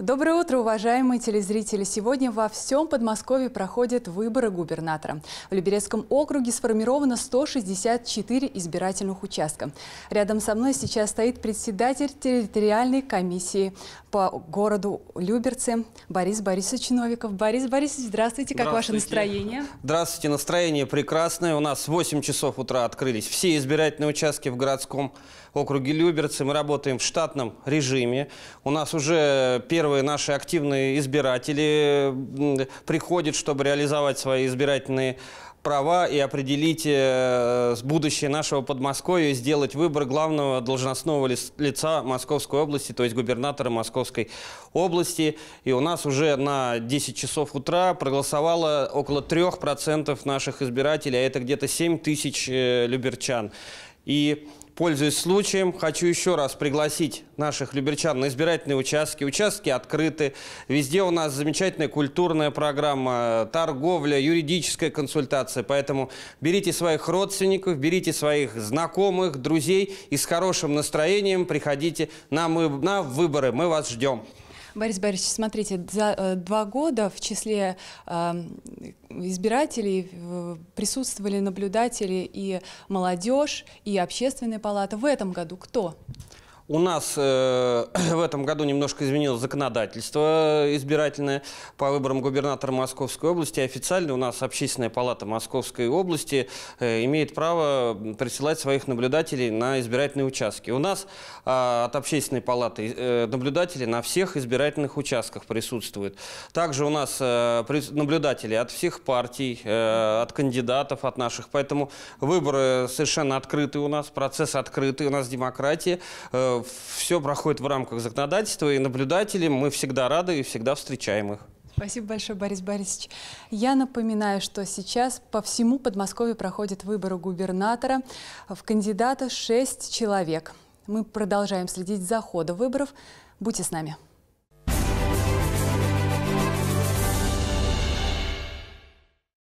Доброе утро, уважаемые телезрители! Сегодня во всем Подмосковье проходят выборы губернатора. В Люберецком округе сформировано 164 избирательных участка. Рядом со мной сейчас стоит председатель территориальной комиссии по городу Люберцы Борис Борисович Новиков. Борис Борисович, здравствуйте. Как здравствуйте. ваше настроение? Здравствуйте. Настроение прекрасное. У нас в 8 часов утра открылись все избирательные участки в городском округе Люберцы. Мы работаем в штатном режиме. У нас уже первый первые наши активные избиратели приходят, чтобы реализовать свои избирательные права и определить э, будущее нашего Подмосковья, сделать выбор главного должностного лица Московской области, то есть губернатора Московской области. И у нас уже на 10 часов утра проголосовало около 3% наших избирателей, а это где-то 7 тысяч э, люберчан. И, пользуясь случаем, хочу еще раз пригласить наших люберчан на избирательные участки. Участки открыты. Везде у нас замечательная культурная программа, торговля, юридическая консультация. Поэтому берите своих родственников, берите своих знакомых, друзей и с хорошим настроением приходите на, мы, на выборы. Мы вас ждем. Борис Борисович, смотрите, за э, два года в числе э, избирателей присутствовали наблюдатели и молодежь, и общественная палата. В этом году кто? У нас э, в этом году немножко изменилось законодательство избирательное по выборам губернатора Московской области. Официально у нас Общественная палата Московской области э, имеет право присылать своих наблюдателей на избирательные участки. У нас э, от Общественной палаты э, наблюдатели на всех избирательных участках присутствуют. Также у нас э, наблюдатели от всех партий, э, от кандидатов, от наших. Поэтому выборы совершенно открыты у нас, процесс открытый, у нас демократия. Э, все проходит в рамках законодательства, и наблюдатели мы всегда рады и всегда встречаем их. Спасибо большое, Борис Борисович. Я напоминаю, что сейчас по всему Подмосковью проходят выборы губернатора. В кандидата 6 человек. Мы продолжаем следить за ходом выборов. Будьте с нами.